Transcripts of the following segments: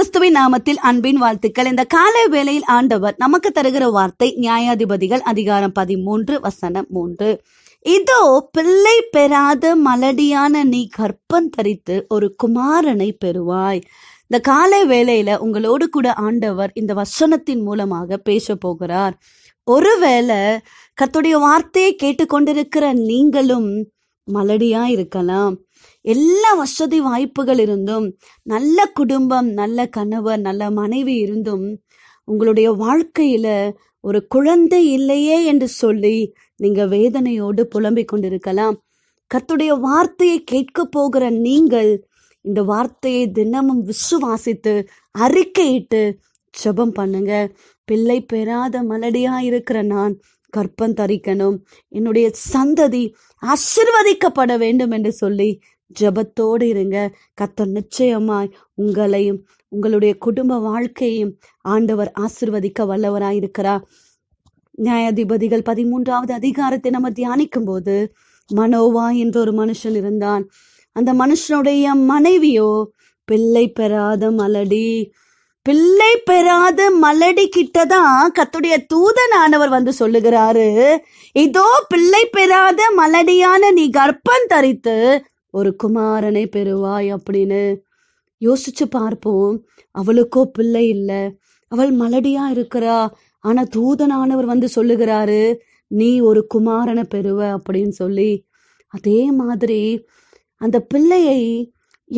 கிறிஸ்துவின் நாமத்தில் அன்பின் வாழ்த்துக்கள் இந்த காலை வேளையில் ஆண்டவர் நமக்கு தருகிற வார்த்தை நியாயாதிபதிகள் அதிகாரம் பதிமூன்று வசனம் மூன்று இதோ பிள்ளை பெறாத மலடியான நீ கற்பம் தரித்து ஒரு குமாரனை பெறுவாய் இந்த காலை வேளையில உங்களோடு கூட ஆண்டவர் இந்த வசனத்தின் மூலமாக பேச போகிறார் ஒருவேளை கத்துடைய வார்த்தையை கேட்டுக்கொண்டிருக்கிற நீங்களும் மலடியா இருக்கலாம் எல்லா வசதி வாய்ப்புகள் இருந்தும் நல்ல குடும்பம் நல்ல கணவர் நல்ல மனைவி இருந்தும் உங்களுடைய வாழ்க்கையில ஒரு குழந்தை இல்லையே என்று சொல்லி நீங்க வேதனையோடு புலம்பிக் கொண்டிருக்கலாம் கத்துடைய வார்த்தையை கேட்க போகிற நீங்கள் இந்த வார்த்தையை தினமும் விசுவாசித்து அறிக்கையிட்டு ஜபம் பண்ணுங்க பிள்ளை பெறாத மலடியா இருக்கிற நான் கற்பம் தரிக்கணும் என்னுடைய சந்ததி ஆசிர்வதிக்கப்பட வேண்டும் என்று சொல்லி ஜபத்தோடு இருங்க கத்தர் நிச்சயமாய் உங்களையும் உங்களுடைய குடும்ப வாழ்க்கையையும் ஆண்டவர் ஆசிர்வதிக்க வல்லவராய் நியாயாதிபதிகள் பதிமூன்றாவது அதிகாரத்தை நம்ம தியானிக்கும் போது மனோவா என்ற ஒரு மனுஷன் இருந்தான் அந்த மனுஷனுடைய மனைவியோ பிள்ளை பெறாத மலடி பிள்ளை பெறாத மலடி கிட்டதான் கத்துடைய தூதனானவர் வந்து சொல்லுகிறாரு இதோ பிள்ளை பெறாத மலடியான நீ கர்ப்பம் தரித்து ஒரு குமாரனை பெறுவாய் அப்படின்னு யோசிச்சு பார்ப்போம் அவளுக்கோ பிள்ளை இல்லை அவள் மலடியா இருக்கிறா ஆனா தூதனானவர் வந்து சொல்லுகிறாரு நீ ஒரு குமாரனை பெறுவ அப்படின்னு சொல்லி அதே மாதிரி அந்த பிள்ளையை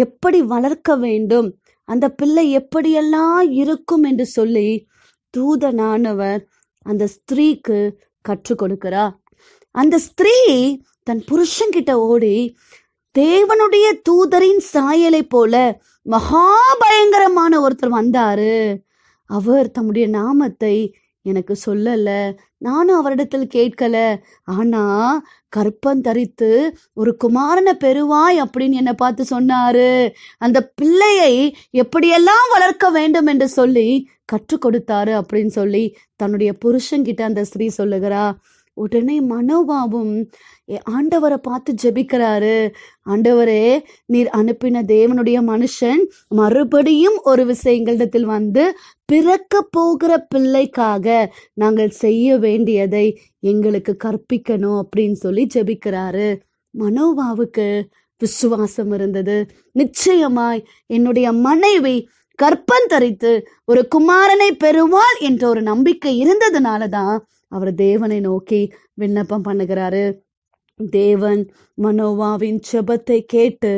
எப்படி வளர்க்க வேண்டும் அந்த பிள்ளை எப்படியெல்லாம் இருக்கும் என்று சொல்லி தூதனானவர் அந்த ஸ்திரீக்கு கற்றுக் கொடுக்கிறா அந்த ஸ்திரீ தன் புருஷன்கிட்ட ஓடி தேவனுடைய தூதரின் சாயலை போல மகா பயங்கரமான ஒருத்தர் வந்தாரு அவர் தம்முடைய நாமத்தை எனக்கு சொல்லல நானும் அவரிடத்தில் கேட்கல ஆனா கற்பம் தரித்து ஒரு குமாரனை பெறுவாய் அப்படின்னு என்னை பார்த்து சொன்னாரு அந்த பிள்ளையை எப்படியெல்லாம் வளர்க்க வேண்டும் என்று சொல்லி கற்றுக் கொடுத்தாரு அப்படின்னு சொல்லி தன்னுடைய புருஷன்கிட்ட அந்த ஸ்திரீ சொல்லுகிறா உடனே மனோபாபும் ஆண்டவரை பார்த்து ஜெபிக்கிறாரு ஆண்டவரே நீர் அனுப்பின தேவனுடைய மனுஷன் மறுபடியும் ஒரு விஷயங்களிடத்தில் வந்து பிறக்க போகிற பிள்ளைக்காக நாங்கள் செய்ய வேண்டியதை எங்களுக்கு கற்பிக்கணும் அப்படின்னு சொல்லி ஜெபிக்கிறாரு மனோபாவுக்கு விசுவாசம் இருந்தது நிச்சயமாய் என்னுடைய மனைவி கற்பன் தரித்து ஒரு குமாரனை பெறுவாள் என்ற ஒரு நம்பிக்கை இருந்ததுனால தான் அவர் தேவனை நோக்கி விண்ணப்பம் பண்ணுகிறாரு தேவன் மனோவாவின் செபத்தை கேட்டு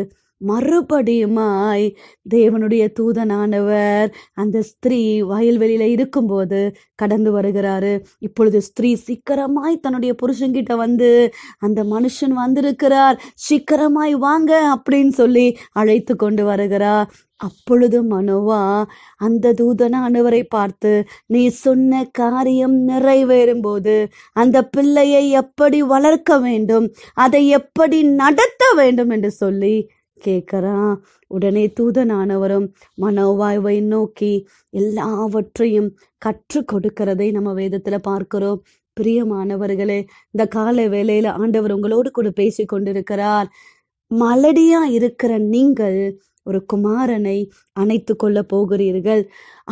மறுபடியுமாய் தேவனுடைய தூதனானவர் அந்த ஸ்திரீ வயல்வெளியில இருக்கும்போது கடந்து வருகிறாரு இப்பொழுது ஸ்திரீ சீக்கிரமாய் தன்னுடைய புருஷன்கிட்ட வந்து அந்த மனுஷன் வந்திருக்கிறார் சீக்கிரமாய் வாங்க அப்படின்னு சொல்லி அழைத்து கொண்டு வருகிறார் அப்பொழுது மனோவா அந்த தூதனானவரை பார்த்து நீ சொன்ன காரியம் நிறைவேறும் போது அந்த பிள்ளையை எப்படி வளர்க்க வேண்டும் அதை எப்படி நடத்த வேண்டும் என்று சொல்லி கேட்குறான் உடனே தூதனானவரும் மனோவாய்வை நோக்கி எல்லாவற்றையும் கற்றுக் கொடுக்கிறதை நம்ம வேதத்துல பார்க்கிறோம் பிரியமானவர்களே இந்த கால வேலையில ஆண்டவர் உங்களோடு கூட பேசி கொண்டிருக்கிறார் மலடியா இருக்கிற நீங்கள் ஒரு குமாரனை அணைத்து கொள்ள போகிறீர்கள்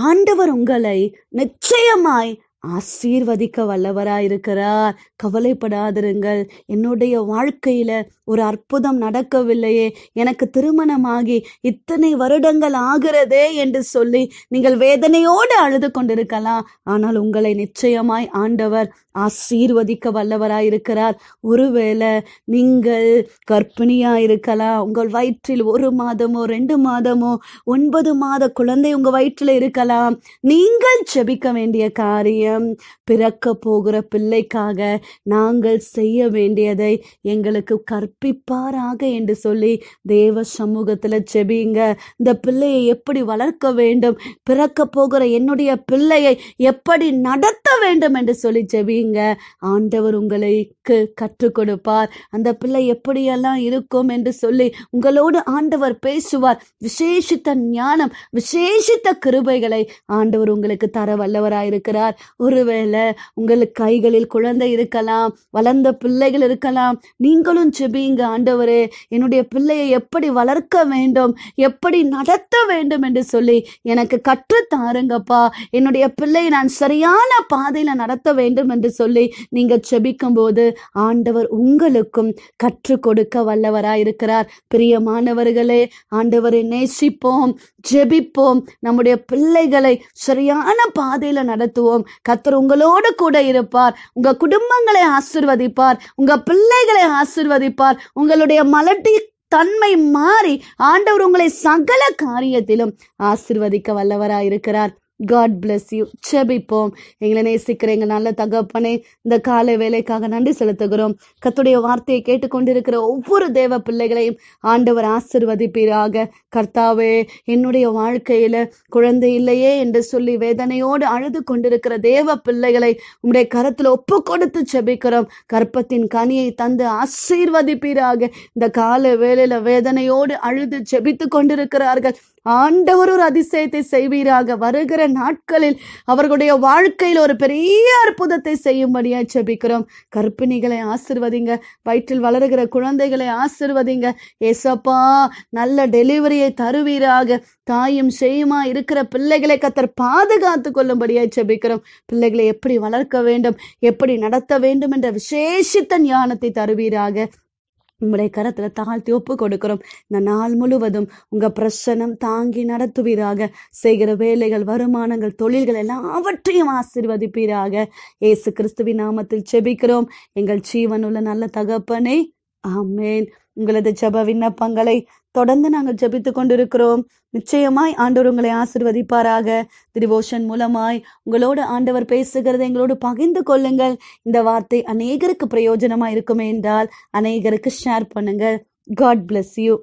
ஆண்டவர் உங்களை நிச்சயமாய் ஆசீர்வதிக்க வல்லவராயிருக்கிறார் கவலைப்படாதிருங்கள் என்னுடைய வாழ்க்கையில ஒரு அற்புதம் நடக்கவில்லையே எனக்கு திருமணமாகி இத்தனை வருடங்கள் ஆகிறதே என்று சொல்லி நீங்கள் வேதனையோடு அழுது கொண்டிருக்கலாம் ஆனால் உங்களை நிச்சயமாய் ஆண்டவர் ஆசீர்வதிக்க வல்லவராயிருக்கிறார் இருக்கிறார் ஒருவேளை நீங்கள் கற்பிணியா இருக்கலாம் உங்கள் வயிற்றில் ஒரு மாதமோ ரெண்டு மாதமோ ஒன்பது மாத குழந்தை உங்க வயிற்றில் இருக்கலாம் நீங்கள் செபிக்க வேண்டிய காரியம் பிறக்க போகிற பிள்ளைக்காக நாங்கள் செய்ய வேண்டியதை எங்களுக்கு கற்ப ரட்சிப்பிப்பாராக என்று சொல்லி தேவ சமூகத்தில் செபிங்க இந்த பிள்ளையை எப்படி வளர்க்க வேண்டும் பிறக்க போகிற என்னுடைய பிள்ளையை எப்படி நடத்த வேண்டும் என்று சொல்லி செபிங்க ஆண்டவர் உங்களுக்கு கற்றுக் கொடுப்பார் அந்த பிள்ளை எப்படியெல்லாம் இருக்கும் என்று சொல்லி உங்களோடு ஆண்டவர் பேசுவார் விசேஷித்த ஞானம் விசேஷித்த கிருபைகளை ஆண்டவர் உங்களுக்கு தர வல்லவராயிருக்கிறார் ஒருவேளை உங்களுக்கு கைகளில் குழந்தை இருக்கலாம் வளர்ந்த பிள்ளைகள் இருக்கலாம் நீங்களும் செபிங்க நீங்க ஆண்டவரே என்னுடைய பிள்ளையை எப்படி வளர்க்க வேண்டும் எப்படி நடத்த வேண்டும் என்று சொல்லி எனக்கு கற்றுத்தாருங்கப்பா என்னுடைய பிள்ளையை நான் சரியான பாதையில் நடத்த வேண்டும் என்று சொல்லி நீங்கள் போது ஆண்டவர் உங்களுக்கும் கற்றுக் கொடுக்க வல்லவராயிருக்கிறார் பிரியமானவர்களே ஆண்டவரை நேசிப்போம் ஜெபிப்போம் நம்முடைய பிள்ளைகளை சரியான பாதையில் நடத்துவோம் கத்தர் உங்களோடு கூட இருப்பார் உங்க குடும்பங்களை ஆசிர்வதிப்பார் உங்க பிள்ளைகளை ஆசிர்வதிப்பார் உங்களுடைய மலட்டி தன்மை மாறி ஆண்டவர் உங்களை சகல காரியத்திலும் ஆசிர்வதிக்க வல்லவராயிருக்கிறார் இருக்கிறார் காட் பிளஸ் யூ செபிப்போம் எங்களை நேசிக்கிற எங்கள் நல்ல தகப்பனே இந்த காலை வேலைக்காக நன்றி செலுத்துகிறோம் கத்துடைய வார்த்தையை கேட்டுக்கொண்டிருக்கிற ஒவ்வொரு தேவ பிள்ளைகளையும் ஆண்டவர் ஆசிர்வதிப்பீராக கர்த்தாவே என்னுடைய வாழ்க்கையில் குழந்தை இல்லையே என்று சொல்லி வேதனையோடு அழுது கொண்டிருக்கிற தேவ பிள்ளைகளை உங்களுடைய கரத்தில் ஒப்பு கொடுத்து செபிக்கிறோம் கற்பத்தின் கனியை தந்து ஆசீர்வதிப்பீராக இந்த கால வேலையில் வேதனையோடு அழுது செபித்து கொண்டிருக்கிறார்கள் ஆண்டவர் ஒரு அதிசயத்தை செய்வீராக வருகிற நாட்களில் அவர்களுடைய வாழ்க்கையில் ஒரு பெரிய அற்புதத்தை செய்யும்படியா செபிக்கிறோம் கற்பிணிகளை ஆசிர்வதிங்க வயிற்றில் வளருகிற குழந்தைகளை ஆசிர்வதிங்க எசப்பா நல்ல டெலிவரியை தருவீராக தாயும் செய்யுமா இருக்கிற பிள்ளைகளை கத்தர் பாதுகாத்து கொள்ளும்படியா செபிக்கிறோம் பிள்ளைகளை எப்படி வளர்க்க வேண்டும் எப்படி நடத்த வேண்டும் என்ற விசேஷித்த ஞானத்தை தருவீராக உங்களுடைய கரத்தில் தாழ்த்தி ஒப்பு கொடுக்கிறோம் இந்த நாள் முழுவதும் உங்கள் பிரசனம் தாங்கி நடத்துவீராக செய்கிற வேலைகள் வருமானங்கள் தொழில்கள் எல்லாவற்றையும் ஆசிர்வதிப்பீராக ஏசு கிறிஸ்துவின் நாமத்தில் செபிக்கிறோம் எங்கள் ஜீவனுள்ள நல்ல தகப்பனை ஆமேன் உங்களது ஜப விண்ணப்பங்களை தொடர்ந்து நாங்கள் ஜபித்து கொண்டிருக்கிறோம் நிச்சயமாய் ஆண்டவர் உங்களை ஆசிர்வதிப்பாராக திரிவோஷன் மூலமாய் உங்களோடு ஆண்டவர் பேசுகிறதை எங்களோடு பகிர்ந்து கொள்ளுங்கள் இந்த வார்த்தை அநேகருக்கு பிரயோஜனமாக இருக்குமே என்றால் அநேகருக்கு ஷேர் பண்ணுங்கள் காட் பிளஸ் யூ